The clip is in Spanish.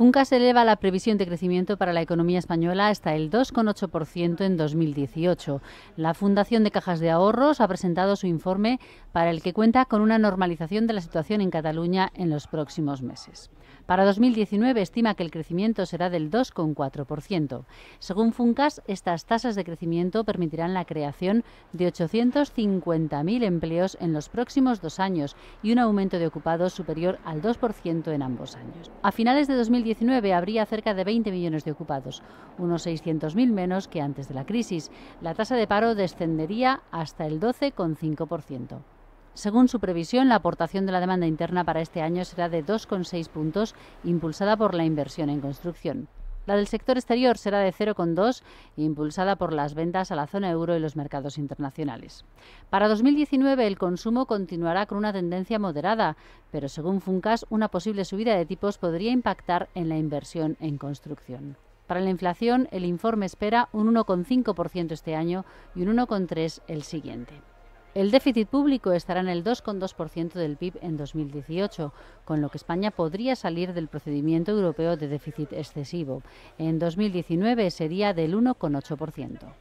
Funcas eleva la previsión de crecimiento para la economía española hasta el 2,8% en 2018. La Fundación de Cajas de Ahorros ha presentado su informe para el que cuenta con una normalización de la situación en Cataluña en los próximos meses. Para 2019 estima que el crecimiento será del 2,4%. Según Funcas, estas tasas de crecimiento permitirán la creación de 850.000 empleos en los próximos dos años y un aumento de ocupados superior al 2% en ambos años. A finales de 2019, habría cerca de 20 millones de ocupados, unos 600.000 menos que antes de la crisis. La tasa de paro descendería hasta el 12,5%. Según su previsión, la aportación de la demanda interna para este año será de 2,6 puntos, impulsada por la inversión en construcción. La del sector exterior será de 0,2, impulsada por las ventas a la zona euro y los mercados internacionales. Para 2019 el consumo continuará con una tendencia moderada, pero según Funcas una posible subida de tipos podría impactar en la inversión en construcción. Para la inflación, el informe espera un 1,5% este año y un 1,3% el siguiente. El déficit público estará en el 2,2% del PIB en 2018, con lo que España podría salir del procedimiento europeo de déficit excesivo. En 2019 sería del 1,8%.